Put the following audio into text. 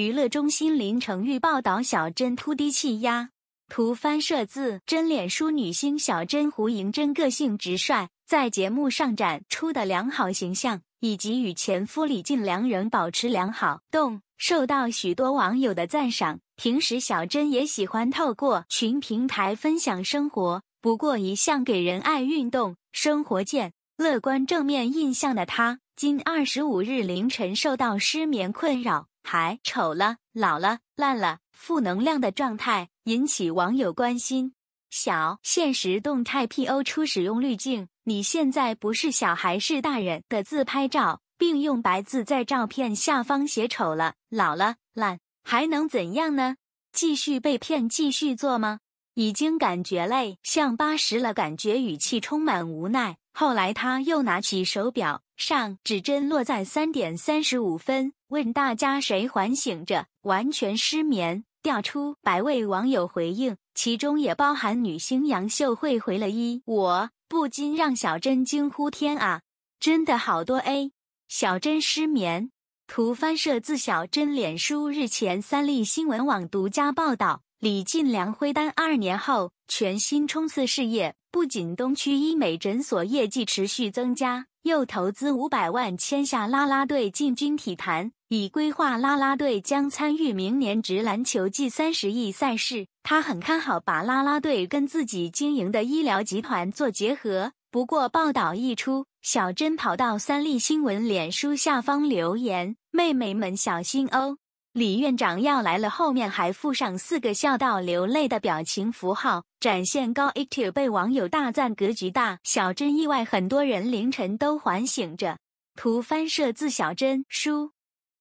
娱乐中心林成玉报道：小珍突低气压。图翻摄自真脸书女星小珍胡盈真，个性直率，在节目上展出的良好形象，以及与前夫李静两人保持良好动，受到许多网友的赞赏。平时小珍也喜欢透过群平台分享生活，不过一向给人爱运动、生活健、乐观正面印象的她。今二十五日凌晨受到失眠困扰，还丑了、老了、烂了，负能量的状态引起网友关心。小现实动态 PO 出使用滤镜，你现在不是小孩是大人的自拍照，并用白字在照片下方写“丑了、老了、烂”，还能怎样呢？继续被骗，继续做吗？已经感觉累，像八十了，感觉语气充满无奈。后来，他又拿起手表，上指针落在三点三十五分，问大家谁还醒着？完全失眠。调出百位网友回应，其中也包含女星杨秀慧回了一我不禁让小珍惊呼：“天啊，真的好多 A！” 小珍失眠。图翻摄自小珍脸书。日前，三立新闻网独家报道。李晋良挥单二年后全新冲刺事业，不仅东区医美诊所业绩持续增加，又投资五百万签下啦啦队进军体坛，以规划啦啦队将参与明年职篮球季三十亿赛事。他很看好把啦啦队跟自己经营的医疗集团做结合。不过报道一出，小珍跑到三立新闻脸书下方留言：“妹妹们小心哦。”李院长要来了，后面还附上四个笑到流泪的表情符号，展现高 iq 被网友大赞格局大，小珍意外，很多人凌晨都还醒着。图翻摄自小珍叔。